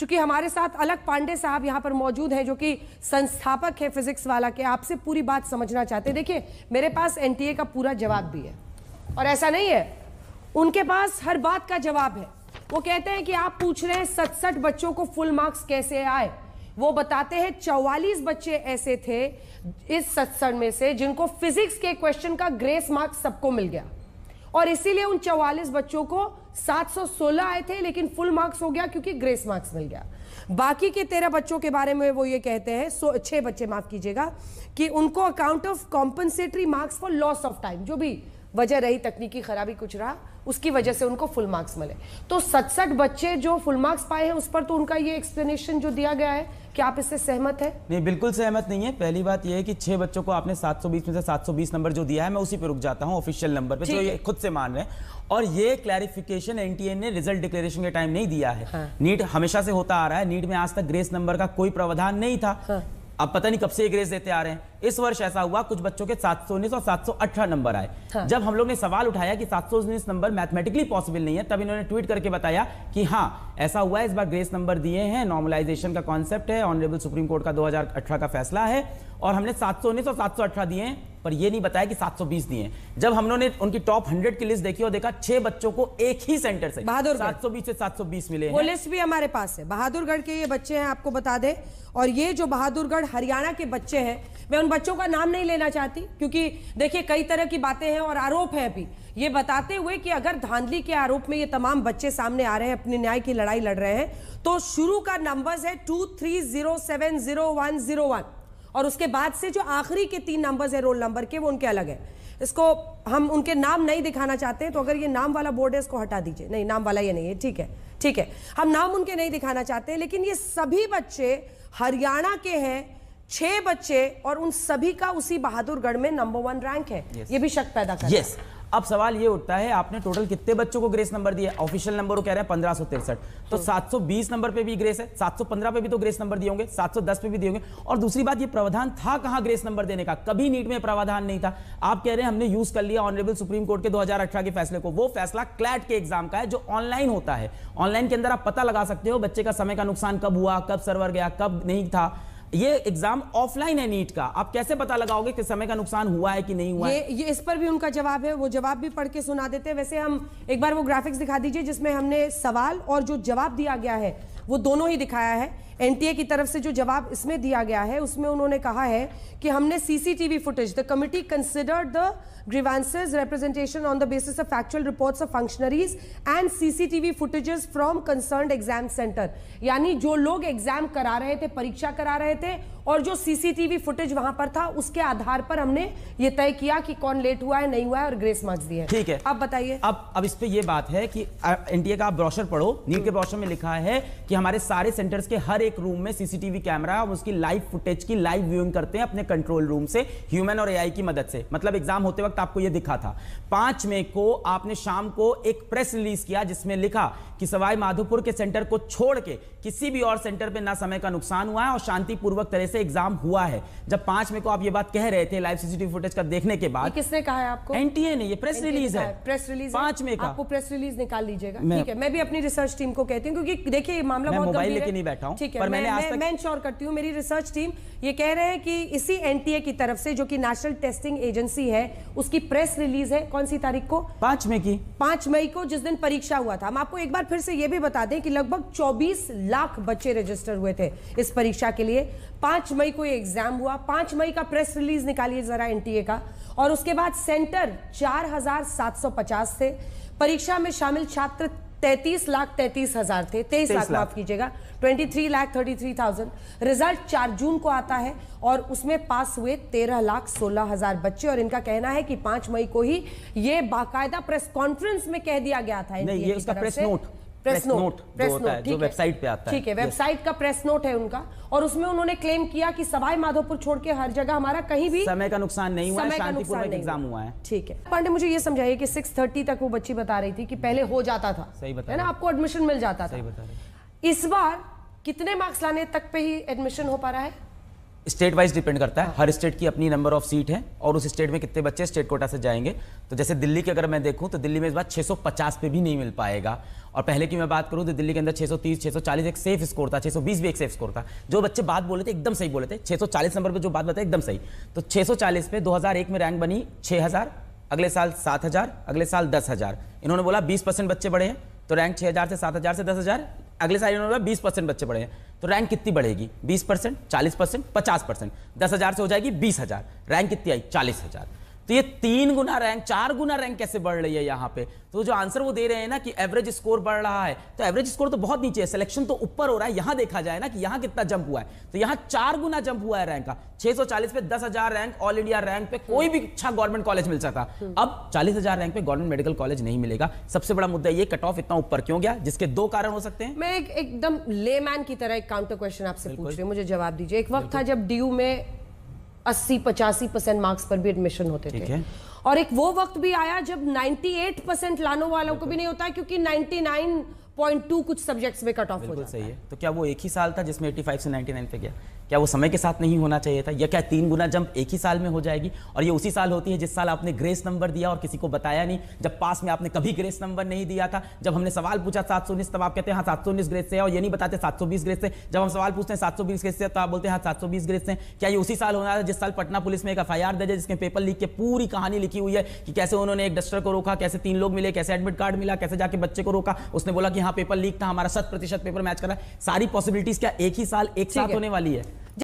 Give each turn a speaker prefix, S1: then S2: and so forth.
S1: चूंकि हमारे साथ अलग पांडे साहब यहाँ पर मौजूद हैं जो कि संस्थापक है फिजिक्स वाला के आपसे पूरी बात समझना चाहते देखिए मेरे पास एनटीए का पूरा जवाब भी है और ऐसा नहीं है उनके पास हर बात का जवाब है वो कहते हैं कि आप पूछ रहे हैं सतसठ बच्चों को फुल मार्क्स कैसे आए वो बताते हैं चौवालीस बच्चे ऐसे थे इस सत्संग में से जिनको फिजिक्स के क्वेश्चन का ग्रेस मार्क्स सबको मिल गया और इसीलिए उन चौवालीस बच्चों को 716 आए थे लेकिन फुल मार्क्स हो गया क्योंकि ग्रेस मार्क्स मिल गया बाकी के तेरह बच्चों के बारे में वो ये कहते हैं सो छह बच्चे माफ कीजिएगा कि उनको account of compensatory marks for loss of time जो भी वजह रही तकनीकी खराबी कुछ रहा उसकी वजह से उनको फुल मार्क्स मिले तो सड़सठ बच्चे जो फुल मार्क्स पाए हैं उस पर तो उनका ये एक्सप्लेनेशन जो दिया गया है क्या आप इससे सहमत है
S2: नहीं बिल्कुल सहमत नहीं है पहली बात यह है कि छह बच्चों को आपने 720 में से 720 नंबर जो दिया है मैं उसी पे रुक जाता हूँ ऑफिशियल नंबर पे जो ये खुद से मान रहे हैं और ये क्लैरिफिकेशन एनटीए ने रिजल्ट डिक्लेरेशन के टाइम नहीं दिया है हाँ। नीट हमेशा से होता आ रहा है नीट में आज तक ग्रेस नंबर का कोई प्रावधान नहीं था हाँ। अब पता नहीं कब से एक रेस देते आ रहे हैं इस वर्ष ऐसा हुआ कुछ बच्चों के सात सौ उन्नीस और सात सौ अठारह नंबर आए हाँ। जब हम लोग ने सवाल उठाया कि सात सौ उन्नीस नंबर मैथमेटिकली पॉसिबल नहीं है तब इन्होंने ट्वीट करके बताया कि हाँ ऐसा हुआ इस बार ग्रेस नंबर दिए हैं नॉर्मलाइजेशन का कॉन्सेप्ट है ऑनरेबल सुप्रीम कोर्ट का दो का फैसला है और हमने सात सौ उन्नीस और सात सौ अठारह दिए हैं पर ये नहीं बताया कि 720 दिए जब हम लोगों ने उनकी टॉप 100 की लिस्ट देखी और देखा छह बच्चों को एक ही सेंटर से बहादुर 720 से 720 मिले वो लिस्ट
S1: भी हमारे पास है बहादुरगढ़ के ये बच्चे हैं आपको बता दें और ये जो बहादुरगढ़ हरियाणा के बच्चे हैं मैं उन बच्चों का नाम नहीं लेना चाहती क्योंकि देखिए कई तरह की बातें हैं और आरोप है अभी ये बताते हुए कि अगर धांधली के आरोप में ये तमाम बच्चे सामने आ रहे हैं अपने न्याय की लड़ाई लड़ रहे हैं तो शुरू का नंबर है two three zero seven zero one zero one और उसके बाद से जो आखिरी के तीन नंबर्स है रोल नंबर के वो उनके अलग है इसको हम उनके नाम नहीं दिखाना चाहते हैं तो अगर ये नाम वाला बोर्ड है इसको हटा दीजिए नहीं नाम वाला ये नहीं है ठीक है ठीक है हम नाम उनके नहीं दिखाना चाहते लेकिन ये सभी बच्चे हरियाणा के हैं छह बच्चे और उन सभी का उसी बहादुरगढ़ में नंबर वन रैंक है yes. ये भी शक पैदा कर yes.
S2: अब सवाल ये उठता है आपने टोटल कितने बच्चों को ग्रेस नंबर दिया ऑफिशियल नंबर कह रहे हैं पंद्रह सौ तिरसठ तो, तो- सात सौ बीस नंबर पे भी ग्रेस है सात सौ पंद्रह पे भी तो ग्रेस नंबर दिए होंगे सात सौ दस पे भी दिए होंगे और दूसरी बात ये प्रावधान था कहां ग्रेस नंबर देने का कभी नीट में प्रावधान नहीं था आप कह रहे हैं हमने यूज कर लिया ऑनरेबल सुप्रीम कोर्ट के दो के फैसले को वो फैसला क्लैट के एग्जाम का है जो ऑनलाइन होता है ऑनलाइन के अंदर आप पता लगा सकते हो बच्चे का समय का नुकसान कब हुआ कब सर्वर गया कब नहीं था ये एग्जाम ऑफलाइन है नीट का आप कैसे पता लगाओगे कि समय का नुकसान हुआ है कि नहीं हुआ ये, है?
S1: ये इस पर भी उनका जवाब है वो जवाब भी पढ़ के सुना देते हैं वैसे हम एक बार वो ग्राफिक्स दिखा दीजिए जिसमें हमने सवाल और जो जवाब दिया गया है वो दोनों ही दिखाया है एनटीए की तरफ से जो जवाब इसमें दिया गया है उसमें उन्होंने कहा है कि हमने CCTV footage the committee consider the grievances representation on the basis of actual reports of functionaries and CCTV footages from concern exam centre यानी जो लोग एग्जाम करा रहे थे परीक्षा करा रहे थे और जो सीसीटीवी फुटेज वहां पर था उसके आधार पर हमने ये तय किया कि कौन लेट हुआ है नहीं हुआ है और ग्रेस मार्क्स दिए ठीक है अब बताइए
S2: अब अब इस पे ये बात है कि एनडीए का ब्रोशर पढ़ो नीट के ब्रोशर में लिखा है कि हमारे सारे सेंटर्स के हर एक रूम में सीसीटीवी कैमरा और उसकी लाइव फुटेज की लाइव व्यूइंग करते हैं अपने कंट्रोल रूम से ह्यूमन और एआई की मदद से मतलब एग्जाम होते वक्त आपको यह दिखा था पांच मई को आपने शाम को एक प्रेस रिलीज किया जिसमें लिखा कि सवाई माधोपुर के सेंटर को छोड़ के किसी भी और सेंटर पर ना समय का नुकसान हुआ है और शांतिपूर्वक तरह से से एग्जाम हुआ है जब पांच में को आप ये बात कह रहे थे लाइव सीसीटीवी फुटेज का देखने के बाद किसने
S1: कहा है आपको एनटीए ने ये प्रेस रिलीज है प्रेस रिलीज पांच में आपको प्रेस रिलीज निकाल लीजिएगा ठीक है मैं भी अपनी रिसर्च टीम को कहती हूँ क्योंकि देखिए मामला बहुत मोबाइल लेके नहीं बैठा हूँ ठीक है मैं इंश्योर करती हूँ मेरी रिसर्च टीम ये कह रहे हैं कि इसी एनटीए की तरफ से जो कि नेशनल टेस्टिंग एजेंसी है उसकी प्रेस रिलीज है कौन सी तारीख को पांच मई की पांच मई को जिस दिन परीक्षा हुआ था हम आपको एक बार फिर से ये भी बता दें कि लगभग 24 लाख बच्चे रजिस्टर हुए थे इस परीक्षा के लिए पांच पांच मई को एग्जाम हुआ पांच मई का प्रेस रिलीज निकालिए जरा एनटीए का और उसके बाद सेंटर 4,750 थे परीक्षा में शामिल छात्र तैतीस लाख तैतीस हजार थे तेईस लाख माफ कीजिएगा twenty three lakh thirty three thousand result चार जून को आता है और उसमें पास हुए तेरह लाख सोलह हजार बच्चे और इनका कहना है कि पांच मई को ही ये बाकायदा प्रेस कॉन्फ्रेंस में कह दिया गया था नहीं, ये उसका press note press note press note जो वेबसाइट पे आता है ठीक है वेबसाइट का प्रेस नोट है उनका और उसमें उन्होंने क्लेम किया कि सवाई माधोपुर छोड़ के हर जगह हमारा कहीं भी समय का नुकसान नहीं हुआ में एग्जाम हुआ है ठीक है पांडे मुझे ये समझाइए कि थर्टी तक वो बच्ची बता रही थी कि पहले हो जाता था सही बता है ना आपको एडमिशन मिल जाता था इस बार कितने मार्क्स लाने तक पे ही एडमिशन हो पा रहा है
S2: स्टेट वाइज डिपेंड करता है हाँ। हर स्टेट की अपनी नंबर ऑफ सीट है और उस स्टेट में कितने बच्चे स्टेट कोटा से जाएंगे तो जैसे दिल्ली की अगर मैं देखूं तो दिल्ली में इस बार 650 पे भी नहीं मिल पाएगा और पहले की मैं बात करूं तो दिल्ली के अंदर 630 640 एक सेफ स्कोर था 620 भी एक सेफ स्कोर था जो बच्चे बात बोले थे एकदम सही बोले थे 640 नंबर पर जो बात बताए एकदम सही तो 640 पे दो में रैंक बनी 6000 अगले साल सात अगले साल दस इन्होंने बोला बीस परसेंट बच्चे बढ़े हैं तो रैंक 6000 से सात से दस अगले साल इन्होंने बीस परसेंट बच्चे पढ़े हैं तो रैंक कितनी बढ़ेगी बीस परसेंट चालीस परसेंट पचास परसेंट दस हज़ार से हो जाएगी बीस हज़ार रैंक कितनी आई चालीस हज़ार तो ये तीन गुना रैंक चार गुना रैंक कैसे बढ़ रही है यहाँ पे तो जो आंसर वो दे रहे हैं ना कि एवरेज स्कोर बढ़ रहा है तो एवरेज स्कोर तो बहुत नीचे है सिलेक्शन तो ऊपर हो रहा है यहाँ देखा जाए ना कि यहाँ कितना जंप हुआ है तो यहाँ चार गुना जंप हुआ है रैंक का 640 पे 10000 रैंक ऑल इंडिया रैंक पे कोई भी अच्छा गवर्नमेंट कॉलेज मिल सकता अब चालीस रैंक पे गवर्नमेंट मेडिकल कॉलेज नहीं मिलेगा सबसे बड़ा मुद्दा ये कट ऑफ इतना ऊपर क्यों गया जिसके दो कारण हो सकते हैं
S1: मैं एक एकदम लेमैन की तरह एक काउंटर क्वेश्चन आपसे पूछ रही हूँ मुझे जवाब दीजिए एक वक्त था जब डी में अस्सी पचासी परसेंट मार्क्स पर भी एडमिशन होते थे और एक वो वक्त भी आया जब 98 परसेंट लानो वालों को भी नहीं होता क्योंकि 99.2 कुछ सब्जेक्ट्स में कट ऑफ हो जाता सही है तो क्या
S2: वो एक ही साल था जिसमें 85 से 99 पे गया क्या वो समय के साथ नहीं होना चाहिए था या क्या तीन गुना जंप एक ही साल में हो जाएगी और ये उसी साल होती है जिस साल आपने ग्रेस नंबर दिया और किसी को बताया नहीं जब पास में आपने कभी ग्रेस नंबर नहीं दिया था जब हमने सवाल पूछा सात सौ उन्नीस तब आप कहते हैं हाँ सात सौ उन्नीस ग्रेस से और ये नहीं बताते सात सौ बीस ग्रेस से जब हम सवाल पूछते हैं सात सौ बीस ग्रेस से तो आप बोलते हैं हाँ सात सौ बीस ग्रेस से क्या ये उसी साल होना था जिस साल पटना पुलिस में एक एफ आई आर दर्ज है जिसमें पेपर लीक के पूरी कहानी लिखी हुई है कि कैसे उन्होंने एक डस्टर को रोका कैसे तीन लोग मिले कैसे एडमिट कार्ड मिला कैसे जाके बच्चे को रोका उसने बोला कि हाँ पेपर लीक था हमारा शत प्रतिशत पेपर मैच करा सारी पॉसिबिलिटीज क्या एक ही साल एक साथ होने वाली है